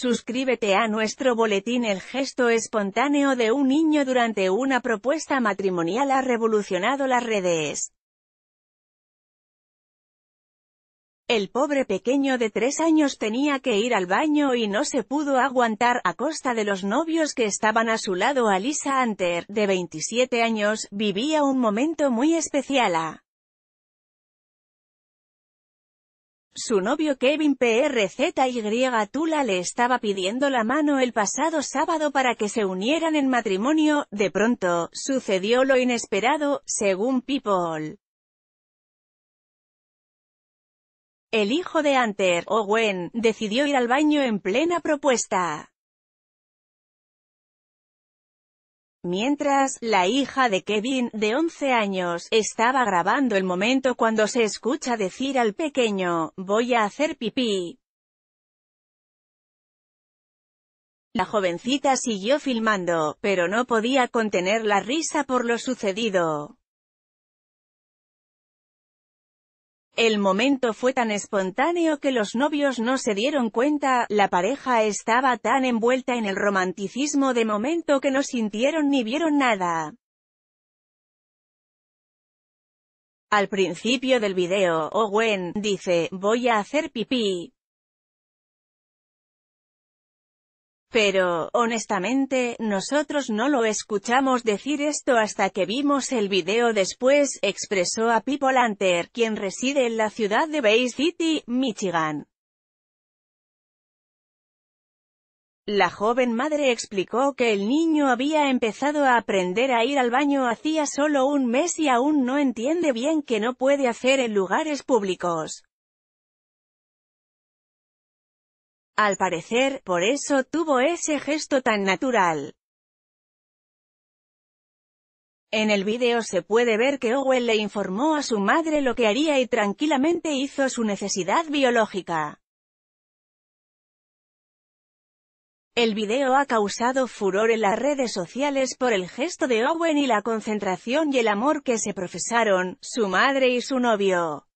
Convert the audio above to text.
Suscríbete a nuestro boletín El gesto espontáneo de un niño durante una propuesta matrimonial ha revolucionado las redes. El pobre pequeño de tres años tenía que ir al baño y no se pudo aguantar, a costa de los novios que estaban a su lado Alisa Hunter, de 27 años, vivía un momento muy especial Su novio Kevin PRZY Tula le estaba pidiendo la mano el pasado sábado para que se unieran en matrimonio, de pronto, sucedió lo inesperado, según People. El hijo de Hunter, Owen, decidió ir al baño en plena propuesta. Mientras, la hija de Kevin, de 11 años, estaba grabando el momento cuando se escucha decir al pequeño, voy a hacer pipí. La jovencita siguió filmando, pero no podía contener la risa por lo sucedido. El momento fue tan espontáneo que los novios no se dieron cuenta, la pareja estaba tan envuelta en el romanticismo de momento que no sintieron ni vieron nada. Al principio del video, Owen, dice, voy a hacer pipí, Pero, honestamente, nosotros no lo escuchamos decir esto hasta que vimos el video después, expresó a People Hunter, quien reside en la ciudad de Bay City, Michigan. La joven madre explicó que el niño había empezado a aprender a ir al baño hacía solo un mes y aún no entiende bien que no puede hacer en lugares públicos. Al parecer, por eso tuvo ese gesto tan natural. En el video se puede ver que Owen le informó a su madre lo que haría y tranquilamente hizo su necesidad biológica. El video ha causado furor en las redes sociales por el gesto de Owen y la concentración y el amor que se profesaron, su madre y su novio.